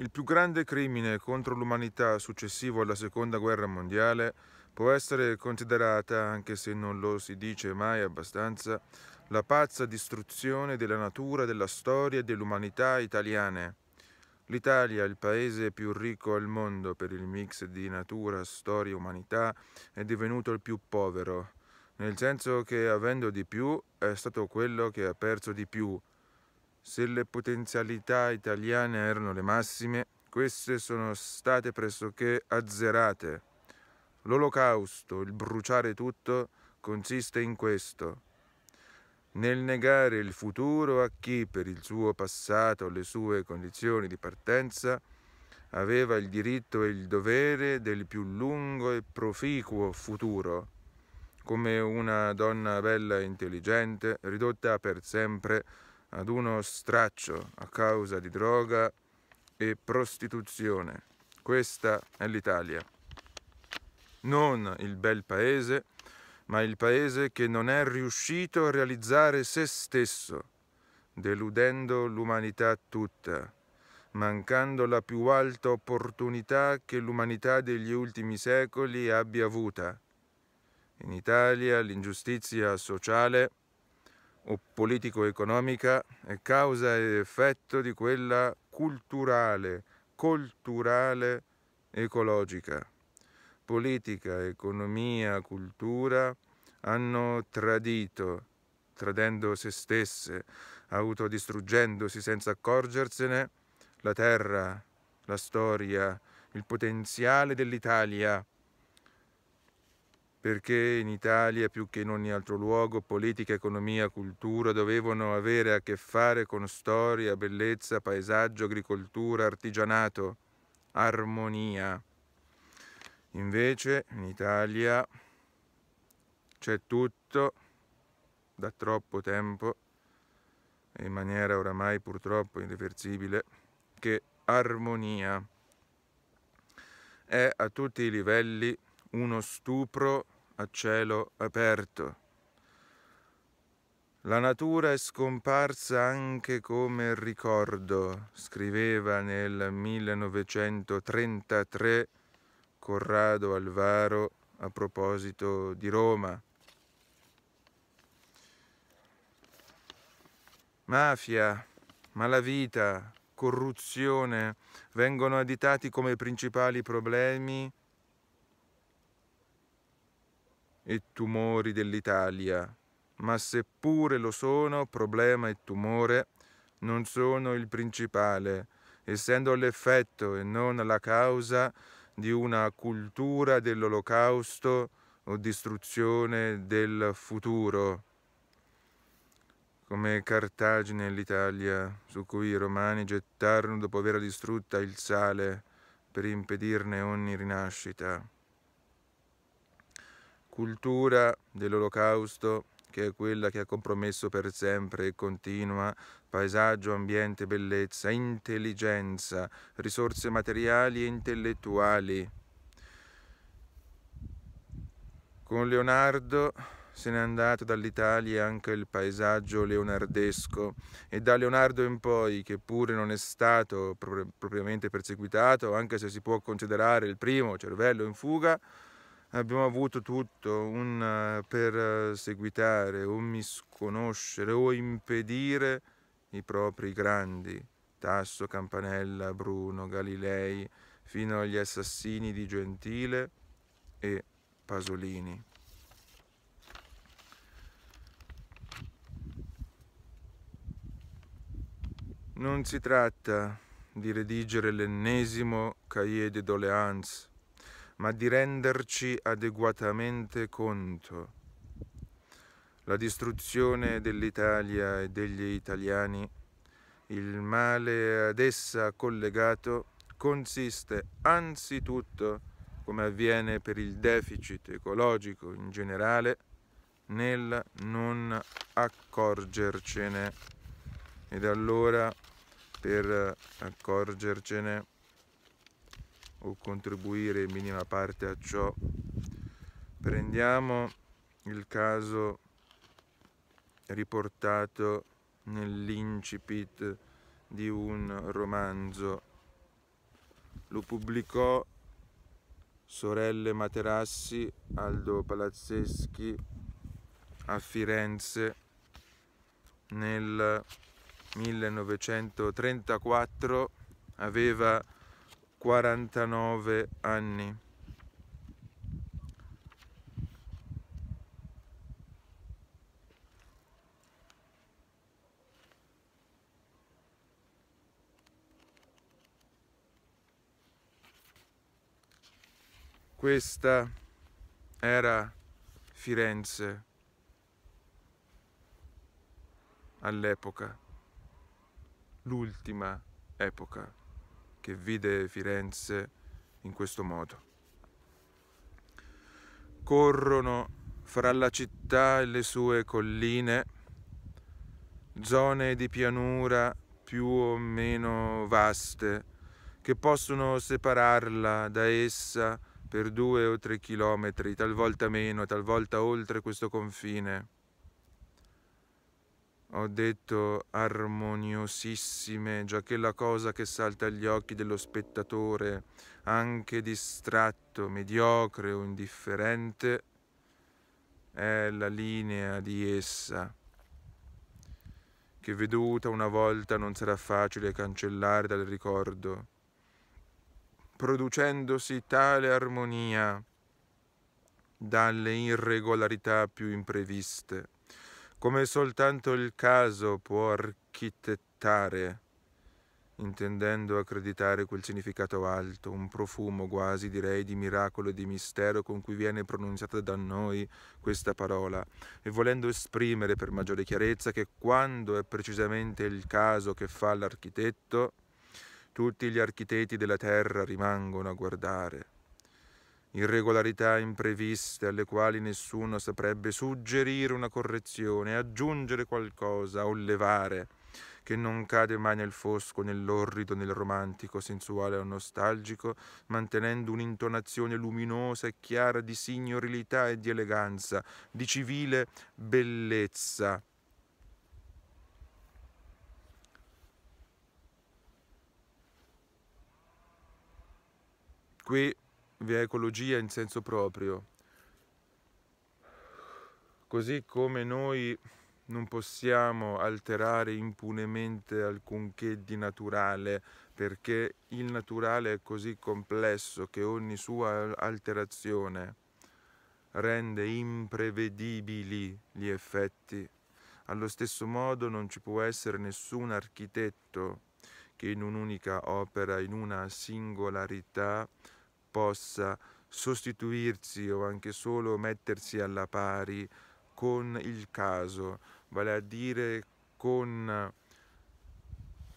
Il più grande crimine contro l'umanità successivo alla Seconda Guerra Mondiale può essere considerata, anche se non lo si dice mai abbastanza, la pazza distruzione della natura, della storia e dell'umanità italiane. L'Italia, il paese più ricco al mondo per il mix di natura, storia e umanità, è divenuto il più povero, nel senso che avendo di più è stato quello che ha perso di più, se le potenzialità italiane erano le massime, queste sono state pressoché azzerate. L'olocausto, il bruciare tutto, consiste in questo, nel negare il futuro a chi per il suo passato, le sue condizioni di partenza, aveva il diritto e il dovere del più lungo e proficuo futuro, come una donna bella e intelligente, ridotta per sempre a ad uno straccio a causa di droga e prostituzione. Questa è l'Italia. Non il bel paese, ma il paese che non è riuscito a realizzare se stesso, deludendo l'umanità tutta, mancando la più alta opportunità che l'umanità degli ultimi secoli abbia avuta. In Italia l'ingiustizia sociale o politico-economica è causa ed effetto di quella culturale, culturale, ecologica. Politica, economia, cultura hanno tradito, tradendo se stesse, autodistruggendosi senza accorgersene, la terra, la storia, il potenziale dell'Italia perché in Italia più che in ogni altro luogo politica, economia, cultura dovevano avere a che fare con storia, bellezza, paesaggio, agricoltura, artigianato, armonia. Invece in Italia c'è tutto da troppo tempo e in maniera oramai purtroppo irreversibile che armonia è a tutti i livelli uno stupro a cielo aperto. La natura è scomparsa anche come ricordo, scriveva nel 1933 Corrado Alvaro a proposito di Roma. Mafia, malavita, corruzione vengono additati come principali problemi e tumori dell'Italia, ma seppure lo sono, problema e tumore non sono il principale, essendo l'effetto e non la causa di una cultura dell'olocausto o distruzione del futuro, come Cartagine e l'Italia, su cui i romani gettarono dopo aver distrutta il sale per impedirne ogni rinascita cultura dell'olocausto che è quella che ha compromesso per sempre e continua paesaggio, ambiente, bellezza, intelligenza, risorse materiali e intellettuali. Con Leonardo se n'è andato dall'Italia anche il paesaggio leonardesco e da Leonardo in poi, che pure non è stato propriamente perseguitato, anche se si può considerare il primo cervello in fuga, abbiamo avuto tutto un eh, eh, seguitare o misconoscere o impedire i propri grandi, Tasso, Campanella, Bruno, Galilei, fino agli assassini di Gentile e Pasolini. Non si tratta di redigere l'ennesimo cahier de doléances ma di renderci adeguatamente conto. La distruzione dell'Italia e degli italiani, il male ad essa collegato, consiste anzitutto, come avviene per il deficit ecologico in generale, nel non accorgercene. Ed allora, per accorgercene, o contribuire in minima parte a ciò. Prendiamo il caso riportato nell'incipit di un romanzo. Lo pubblicò Sorelle Materassi, Aldo Palazzeschi a Firenze nel 1934 aveva 49 anni. Questa era Firenze all'epoca, l'ultima epoca che vide Firenze in questo modo. Corrono fra la città e le sue colline zone di pianura più o meno vaste che possono separarla da essa per due o tre chilometri, talvolta meno, talvolta oltre questo confine ho detto armoniosissime, già che la cosa che salta agli occhi dello spettatore, anche distratto, mediocre o indifferente, è la linea di essa, che veduta una volta non sarà facile cancellare dal ricordo, producendosi tale armonia dalle irregolarità più impreviste come soltanto il caso può architettare, intendendo accreditare quel significato alto, un profumo quasi direi di miracolo e di mistero con cui viene pronunciata da noi questa parola, e volendo esprimere per maggiore chiarezza che quando è precisamente il caso che fa l'architetto, tutti gli architetti della terra rimangono a guardare irregolarità impreviste alle quali nessuno saprebbe suggerire una correzione, aggiungere qualcosa o levare, che non cade mai nel fosco, nell'orrido, nel romantico, sensuale o nostalgico, mantenendo un'intonazione luminosa e chiara di signorilità e di eleganza, di civile bellezza. Qui via ecologia in senso proprio. Così come noi non possiamo alterare impunemente alcunché di naturale, perché il naturale è così complesso che ogni sua alterazione rende imprevedibili gli effetti. Allo stesso modo non ci può essere nessun architetto che in un'unica opera, in una singolarità, possa sostituirsi o anche solo mettersi alla pari con il caso, vale a dire con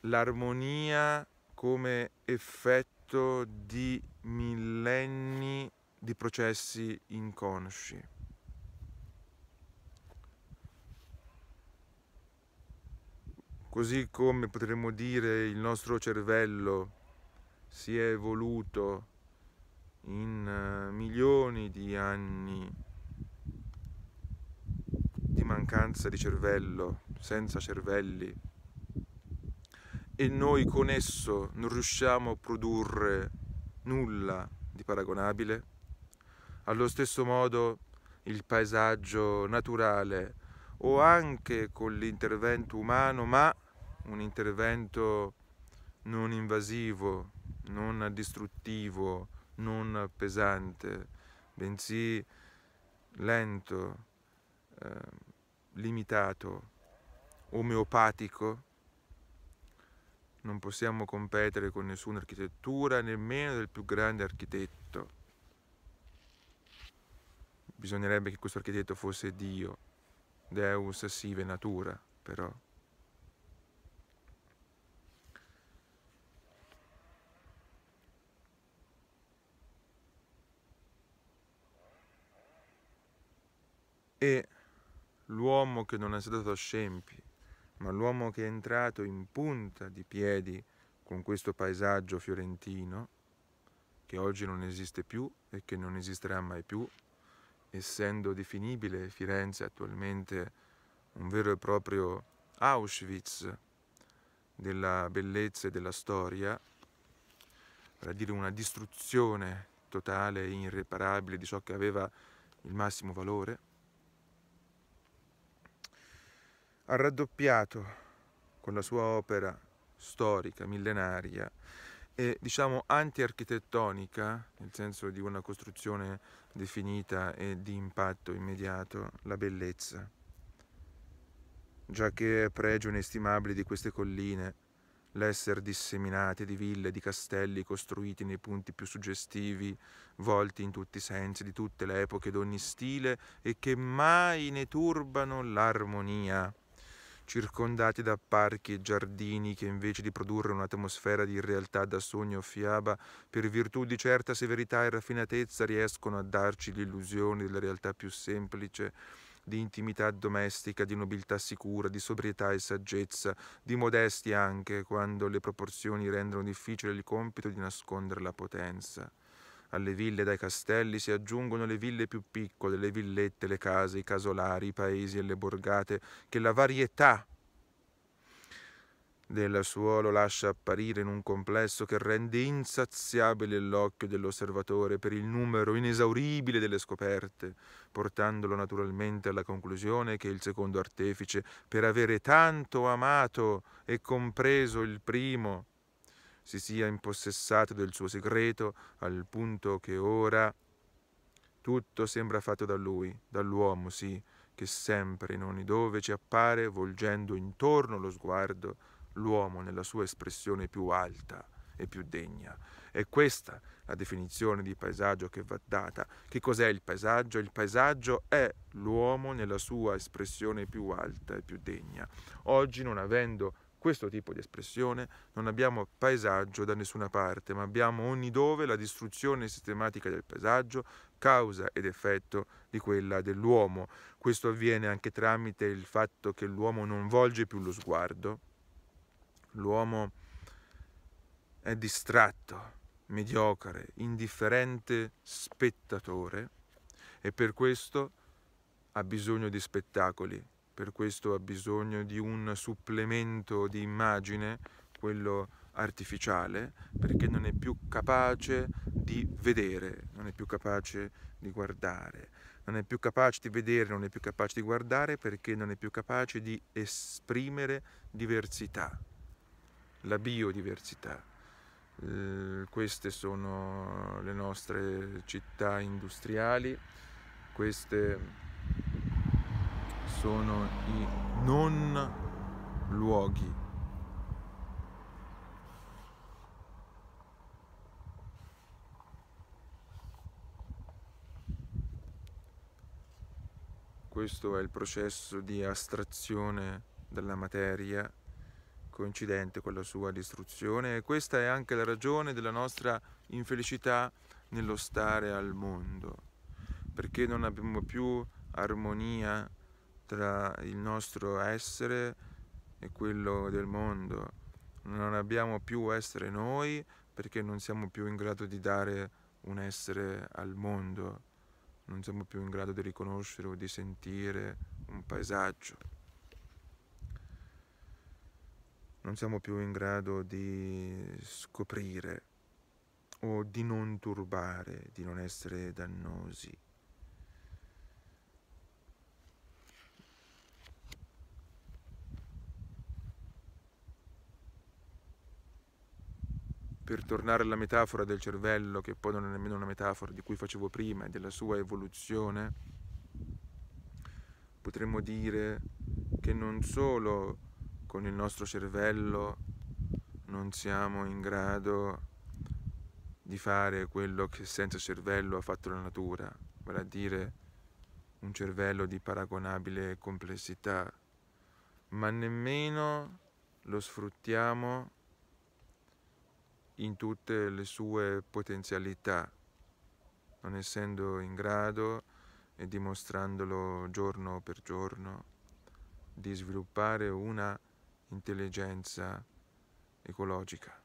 l'armonia come effetto di millenni di processi inconsci. Così come potremmo dire il nostro cervello si è evoluto in eh, milioni di anni di mancanza di cervello, senza cervelli, e noi con esso non riusciamo a produrre nulla di paragonabile? Allo stesso modo il paesaggio naturale o anche con l'intervento umano, ma un intervento non invasivo, non distruttivo, non pesante, bensì lento, eh, limitato, omeopatico, non possiamo competere con nessuna architettura, nemmeno del più grande architetto. Bisognerebbe che questo architetto fosse Dio, Deus sive natura, però. e l'uomo che non è stato scempi, ma l'uomo che è entrato in punta di piedi con questo paesaggio fiorentino, che oggi non esiste più e che non esisterà mai più, essendo definibile Firenze attualmente un vero e proprio Auschwitz della bellezza e della storia, per dire una distruzione totale e irreparabile di ciò che aveva il massimo valore, ha raddoppiato con la sua opera storica, millenaria e diciamo anti-architettonica, nel senso di una costruzione definita e di impatto immediato, la bellezza. Già che è pregio inestimabile di queste colline l'essere disseminate di ville, di castelli costruiti nei punti più suggestivi, volti in tutti i sensi, di tutte le epoche, d'ogni stile e che mai ne turbano l'armonia circondati da parchi e giardini che invece di produrre un'atmosfera di realtà da sogno o fiaba, per virtù di certa severità e raffinatezza riescono a darci l'illusione della realtà più semplice, di intimità domestica, di nobiltà sicura, di sobrietà e saggezza, di modestia anche, quando le proporzioni rendono difficile il compito di nascondere la potenza. Alle ville dai castelli si aggiungono le ville più piccole, le villette, le case, i casolari, i paesi e le borgate, che la varietà del suolo lascia apparire in un complesso che rende insaziabile l'occhio dell'osservatore per il numero inesauribile delle scoperte, portandolo naturalmente alla conclusione che il secondo artefice, per avere tanto amato e compreso il primo, si sia impossessato del suo segreto al punto che ora tutto sembra fatto da lui, dall'uomo, sì, che sempre in ogni dove ci appare, volgendo intorno lo sguardo, l'uomo nella sua espressione più alta e più degna. È questa la definizione di paesaggio che va data. Che cos'è il paesaggio? Il paesaggio è l'uomo nella sua espressione più alta e più degna. Oggi, non avendo questo tipo di espressione, non abbiamo paesaggio da nessuna parte, ma abbiamo ogni dove la distruzione sistematica del paesaggio, causa ed effetto di quella dell'uomo. Questo avviene anche tramite il fatto che l'uomo non volge più lo sguardo, l'uomo è distratto, mediocre, indifferente spettatore e per questo ha bisogno di spettacoli, per questo ha bisogno di un supplemento di immagine, quello artificiale, perché non è più capace di vedere, non è più capace di guardare, non è più capace di vedere, non è più capace di guardare perché non è più capace di esprimere diversità, la biodiversità. queste sono le nostre città industriali, queste sono i non luoghi. Questo è il processo di astrazione della materia coincidente con la sua distruzione e questa è anche la ragione della nostra infelicità nello stare al mondo, perché non abbiamo più armonia tra il nostro essere e quello del mondo. Non abbiamo più essere noi perché non siamo più in grado di dare un essere al mondo, non siamo più in grado di riconoscere o di sentire un paesaggio. Non siamo più in grado di scoprire o di non turbare, di non essere dannosi. per tornare alla metafora del cervello, che poi non è nemmeno una metafora di cui facevo prima, e della sua evoluzione, potremmo dire che non solo con il nostro cervello non siamo in grado di fare quello che senza cervello ha fatto la natura, vale a dire un cervello di paragonabile complessità, ma nemmeno lo sfruttiamo in tutte le sue potenzialità, non essendo in grado e dimostrandolo giorno per giorno di sviluppare una intelligenza ecologica.